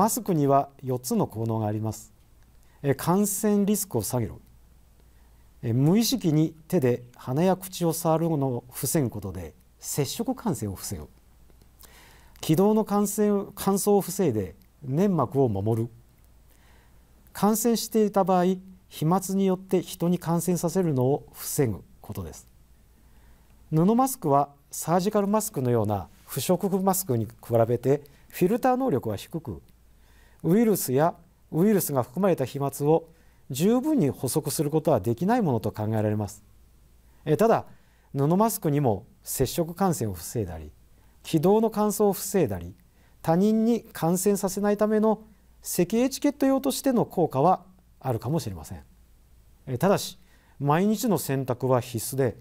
マスクには4つの効能があります感染リスクを下げる無意識に手で鼻や口を触るのを防ぐことで接触感染を防ぐ気道の感染乾燥を防いで粘膜を守る感染していた場合飛沫によって人に感染させるのを防ぐことです布マスクはサージカルマスクのような不織布マスクに比べてフィルター能力は低くウイルスやウイルスが含まれた飛沫を十分に捕捉することはできないものと考えられますただ布マスクにも接触感染を防いだり気道の乾燥を防いだり他人に感染させないための咳エチケット用としての効果はあるかもしれませんただし毎日の洗濯は必須で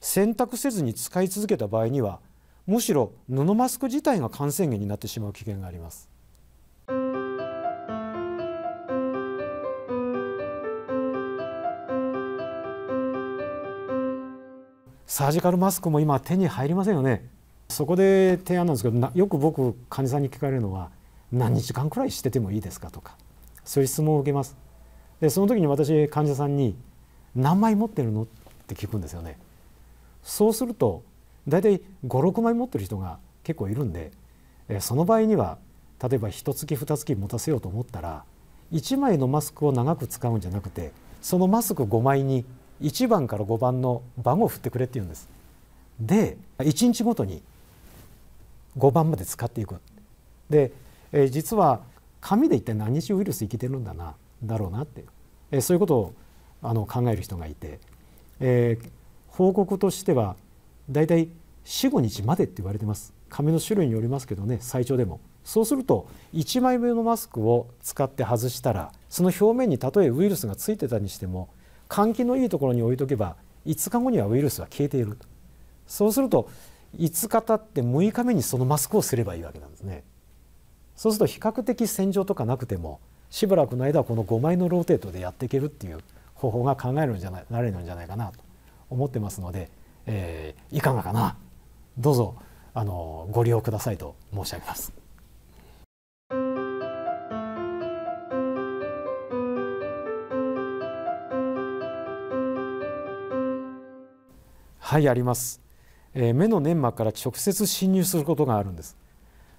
洗濯せずに使い続けた場合にはむしろ布マスク自体が感染源になってしまう危険がありますサージカルマスクも今手に入りませんよねそこで提案なんですけどよく僕患者さんに聞かれるのは何日間くらいしててもいいですかとかそういう質問を受けますでその時に私患者さんに何枚持ってるのって聞くんですよねそうすると大体56枚持ってる人が結構いるんでその場合には例えば1月2月持たせようと思ったら1枚のマスクを長く使うんじゃなくてそのマスク5枚に1番から5番の番号を振ってくれって言うんですで1日ごとに5番まで使っていくで、えー、実は紙で一体何日ウイルス生きてるんだなだろうなって、えー、そういうことをあの考える人がいて、えー、報告としてはだいたい45日までって言われてます紙の種類によりますけどね最長でもそうすると1枚目のマスクを使って外したらその表面にたとえウイルスがついてたにしても換気のいいところに置いとけば5日後にはウイルスは消えているそうすると5日経って6日目にそのマスクをすればいいわけなんですねそうすると比較的洗浄とかなくてもしばらくの間はこの5枚のローテートでやっていけるっていう方法が考えるんじゃないられるんじゃないかなと思ってますので、えー、いかがかなどうぞあのご利用くださいと申し上げます。はいあります、えー、目の粘膜から直接侵入することがあるんです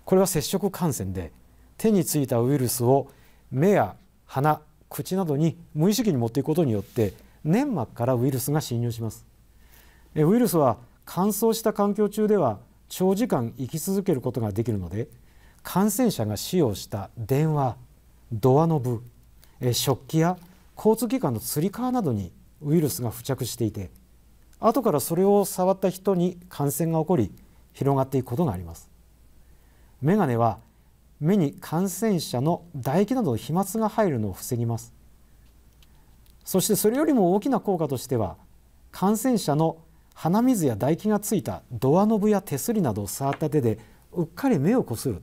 これは接触感染で手についたウイルスを目や鼻口などに無意識に持っていくことによって粘膜からウイルスが侵入しますウイルスは乾燥した環境中では長時間生き続けることができるので感染者が使用した電話ドアノブ食器や交通機関のつり革などにウイルスが付着していて後からそれを触った人に感染が起こり広がっていくことがありますメガネは目に感染者の唾液などの飛沫が入るのを防ぎますそしてそれよりも大きな効果としては感染者の鼻水や唾液がついたドアノブや手すりなどを触った手でうっかり目をこする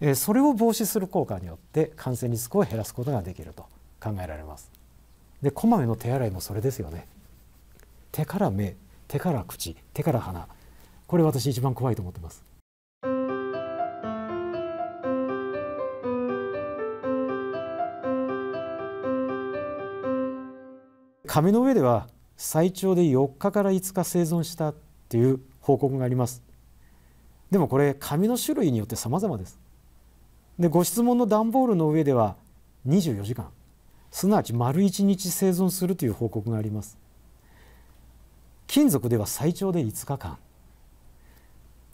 とそれを防止する効果によって感染リスクを減らすことができると考えられますでこまめの手洗いもそれですよね手から目手から口手から鼻これ私一番怖いと思ってます。紙の上では最長で4日から5日生存したっていう報告がありますでもこれ紙の種類によって様々ですでご質問の段ボールの上では24時間すなわち丸1日生存するという報告があります金属では最長で5日間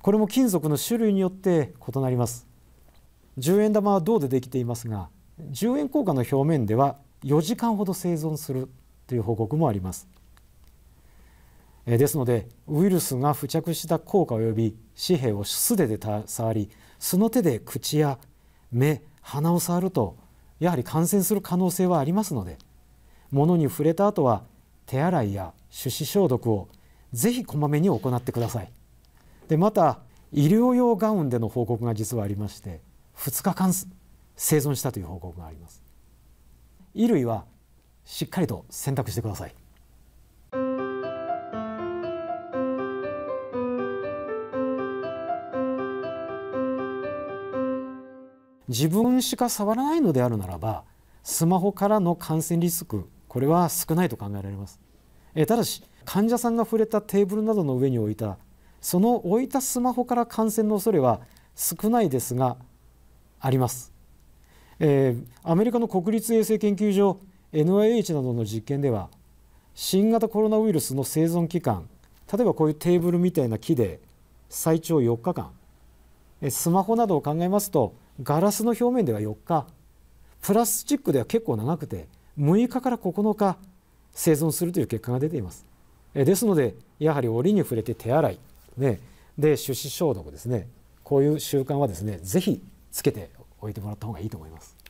これも金属の種類によって異なります10円玉は銅でできていますが10円硬貨の表面では4時間ほど生存するという報告もありますですのでウイルスが付着した効果及び紙幣を素手で触りその手で口や目鼻を触るとやはり感染する可能性はありますので物に触れた後は手洗いや手指消毒をぜひこまめに行ってくださいでまた医療用ガウンでの報告が実はありまして2日間生存したという報告があります衣類はしっかりと洗濯してください自分しか触らないのであるならばスマホからの感染リスクこれは少ないと考えられますえただし患者さんが触れたテーブルなどの上に置いたその置いたスマホから感染の恐れは少ないですがあります、えアメリカの国立衛生研究所 NIH などの実験では新型コロナウイルスの生存期間例えばこういうテーブルみたいな木で最長4日間スマホなどを考えますとガラスの表面では4日プラスチックでは結構長くて6日から9日生存するという結果が出ています。ですのでやはり折に触れて手洗い、ね、で手指消毒ですねこういう習慣はですねぜひつけておいてもらった方がいいと思います。